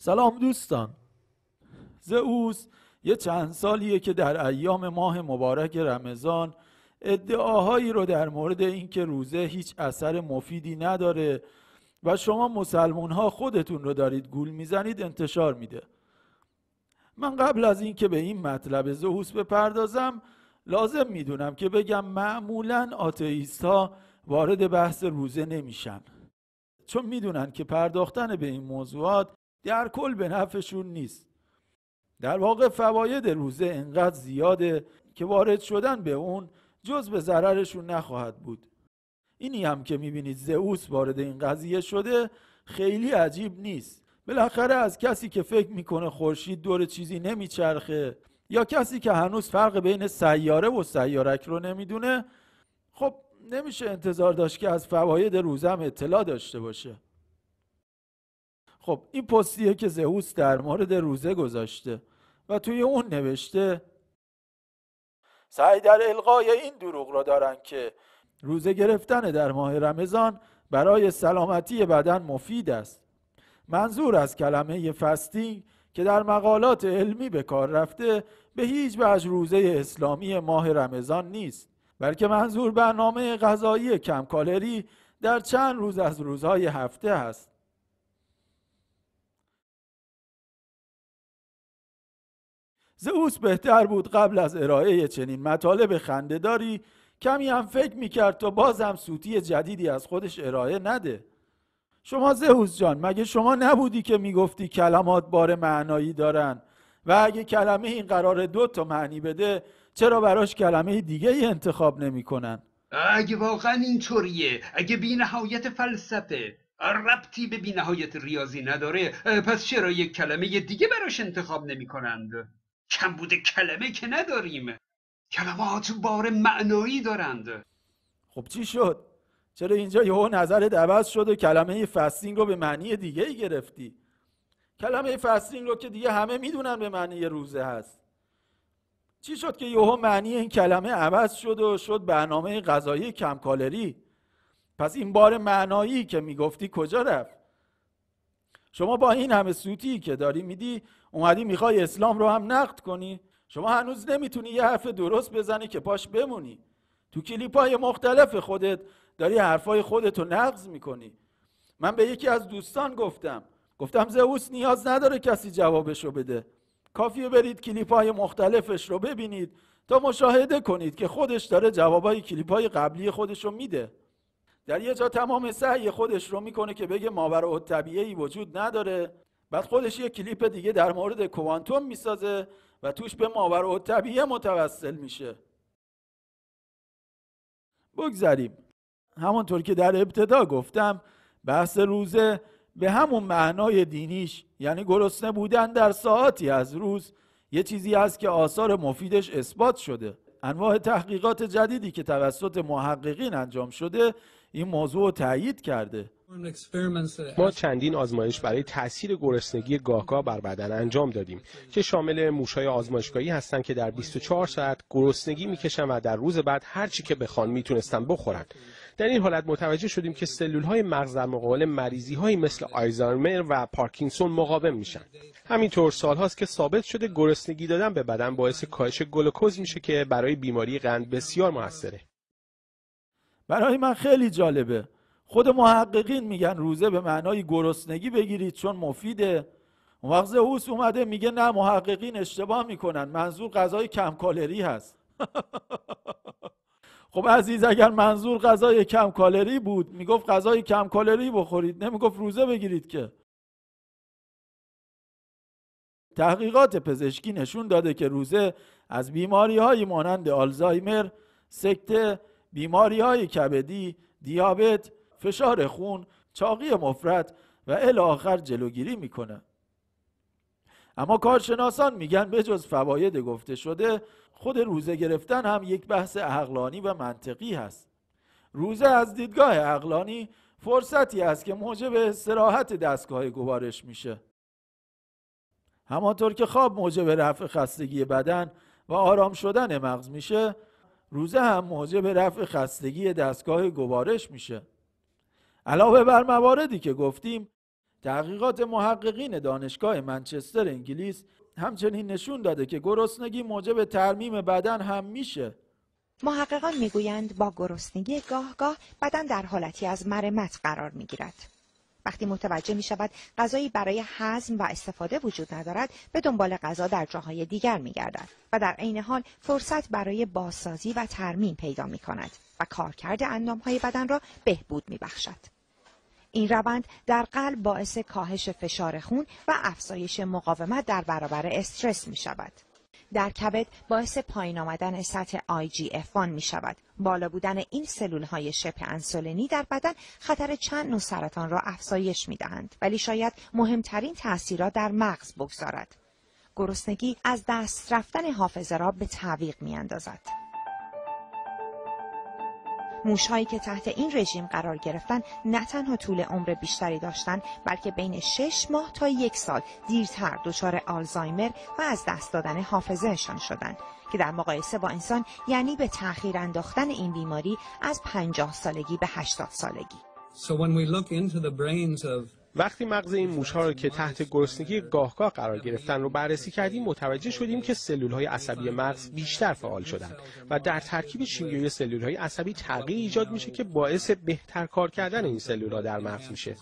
سلام دوستان زئوس یه چند سالیه که در ایام ماه مبارک رمضان ادعاهایی رو در مورد اینکه روزه هیچ اثر مفیدی نداره و شما مسلمون ها خودتون رو دارید گول میزنید انتشار میده من قبل از اینکه به این مطلب زهوس بپردازم لازم میدونم که بگم معمولا آتئیست ها وارد بحث روزه نمیشن چون میدونن که پرداختن به این موضوعات در کل به نفعشون نیست در واقع فواید روزه انقدر زیاده که وارد شدن به اون جز به ضررشون نخواهد بود اینی هم که میبینید زئوس وارد این قضیه شده خیلی عجیب نیست بالاخره از کسی که فکر میکنه خورشید دور چیزی نمیچرخه یا کسی که هنوز فرق بین سیاره و سیارک رو نمیدونه خب نمیشه انتظار داشت که از فواید روزم اطلاع داشته باشه خب این پستیه که زهوس در مورد روزه گذاشته و توی اون نوشته سعی در القای این دروغ را دارن که روزه گرفتن در ماه رمضان برای سلامتی بدن مفید است منظور از کلمه فستینگ که در مقالات علمی به کار رفته به هیچ وجه روزه اسلامی ماه رمضان نیست بلکه منظور برنامه غذایی کم کالری در چند روز از روزهای هفته است زئوس بهتر بود قبل از ارائه چنین مطالب خندهداری کمی هم فکر میکرد تا بازم سوتی جدیدی از خودش ارائه نده شما زئوس جان مگه شما نبودی که میگفتی کلمات بار معنایی دارن و اگه کلمه این قرار دو تا معنی بده چرا براش کلمه دیگه ای انتخاب نمیکنن اگه واقعا اینطوریه اگه بینهایت فلسفه ربطی به بینهایت ریاضی نداره پس چرا یک کلمه دیگه براش انتخاب نمیکنند بوده کلمه که نداریم کلمات بار معنایی دارند خب چی شد چرا اینجا یهو نظرت عوض شد و کلمه فستینگ رو به معنی دیگه ای گرفتی کلمه فستینگ رو که دیگه همه میدونن به معنی روزه هست چی شد که یهو معنی این کلمه عوض شد و شد برنامه غذایی کم کالری پس این بار معنایی که میگفتی کجا رفت شما با این همه سوتی که داری میدی اومدی میخوای اسلام رو هم نقد کنی شما هنوز نمیتونی یه حرف درست بزنی که پاش بمونی تو کلیپای مختلف خودت داری حرفای خودت رو نقض میکنی من به یکی از دوستان گفتم گفتم زئوس نیاز نداره کسی جوابش رو بده کافیه برید کلیپای مختلفش رو ببینید تا مشاهده کنید که خودش داره جوابای کلیپای قبلی خودش رو میده در یه جا تمام سعی خودش رو میکنه که بگه و طبیعی وجود نداره بعد خودش یه کلیپ دیگه در مورد کوانتوم میسازه و توش به و طبیعی متوسل میشه بگذریم همانطور که در ابتدا گفتم بحث روزه به همون معنای دینیش یعنی گرسنه بودن در ساعتی از روز یه چیزی است که آثار مفیدش اثبات شده انواع تحقیقات جدیدی که توسط محققین انجام شده این موضوع رو تایید کرده ما چندین آزمایش برای تاثیر گرسنگی گاهگاه بر بدن انجام دادیم که شامل موشای آزمایشگاهی هستند که در 24 ساعت گرسنگی میکشن و در روز بعد هر چی که بخوان میتونستن بخورن در این حالت متوجه شدیم که سلول های مغز در مقابل مریضی های مثل آیزارمر و پارکینسون مقاوم میشن همینطور سال هاست که ثابت شده گرسنگی دادن به بدن باعث کاهش گلوکوز میشه که برای بیماری قند بسیار موثره برای من خیلی جالبه خود محققین میگن روزه به معنای گرسنگی بگیرید چون مفیده اون وقت اومده میگه نه محققین اشتباه میکنن منظور غذای کم کالری هست خب عزیز اگر منظور غذای کم کالری بود میگفت غذای کم کالری بخورید نمیگفت روزه بگیرید که تحقیقات پزشکی نشون داده که روزه از بیماری های مانند آلزایمر، سکته، بیماری های کبدی، دیابت، فشار خون چاقی مفرد و الی آخر جلوگیری میکنه اما کارشناسان میگن جز فواید گفته شده خود روزه گرفتن هم یک بحث عقلانی و منطقی هست روزه از دیدگاه عقلانی فرصتی است که موجب استراحت دستگاه گوارش میشه همانطور که خواب موجب رفع خستگی بدن و آرام شدن مغز میشه روزه هم موجب رفع خستگی دستگاه گوارش میشه علاوه بر مواردی که گفتیم تحقیقات محققین دانشگاه منچستر انگلیس همچنین نشون داده که گرسنگی موجب ترمیم بدن هم میشه محققان میگویند با گرسنگی گاه بدن در حالتی از مرمت قرار میگیرد وقتی متوجه می شود غذایی برای هضم و استفاده وجود ندارد به دنبال غذا در جاهای دیگر می گردد و در عین حال فرصت برای بازسازی و ترمیم پیدا می کند و کارکرد اندام های بدن را بهبود میبخشد. این روند در قلب باعث کاهش فشار خون و افزایش مقاومت در برابر استرس می شود. در کبد باعث پایین آمدن سطح IGF-1 می شود. بالا بودن این سلول های شپ انسولینی در بدن خطر چند نوع سرطان را افزایش می دهند ولی شاید مهمترین تاثیرات در مغز بگذارد. گرسنگی از دست رفتن حافظه را به تعویق می اندازد. موشهایی که تحت این رژیم قرار گرفتن نه تنها طول عمر بیشتری داشتند بلکه بین شش ماه تا یک سال دیرتر دچار آلزایمر و از دست دادن حافظهشان شدند که در مقایسه با انسان یعنی به تأخیر انداختن این بیماری از 50 سالگی به 80 سالگی. وقتی مغز این موش ها رو که تحت گرسنگی گاهگاه قرار گرفتن رو بررسی کردیم متوجه شدیم که سلول های عصبی مغز بیشتر فعال شدن و در ترکیب شیمیایی سلول های عصبی تغییر ایجاد میشه که باعث بهتر کار کردن این سلول ها در مغز میشه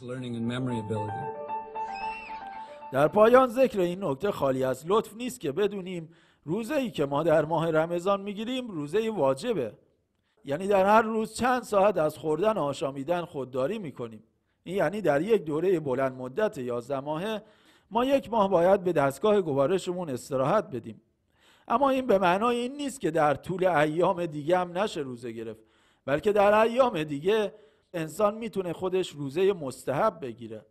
در پایان ذکر این نکته خالی از لطف نیست که بدونیم روزه ای که ما در ماه رمضان میگیریم روزه واجبه یعنی در هر روز چند ساعت از خوردن و آشامیدن خودداری میکنیم این یعنی در یک دوره بلند مدت یازده ماهه ما یک ماه باید به دستگاه گوارشمون استراحت بدیم اما این به معنای این نیست که در طول ایام دیگه هم نشه روزه گرفت بلکه در ایام دیگه انسان میتونه خودش روزه مستحب بگیره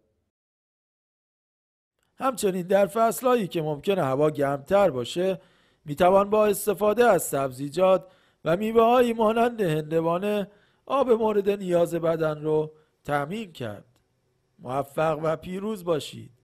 همچنین در فصلهایی که ممکنه هوا گرمتر باشه میتوان با استفاده از سبزیجات و میوه هایی مانند هندوانه آب مورد نیاز بدن رو تعمین کرد موفق و پیروز باشید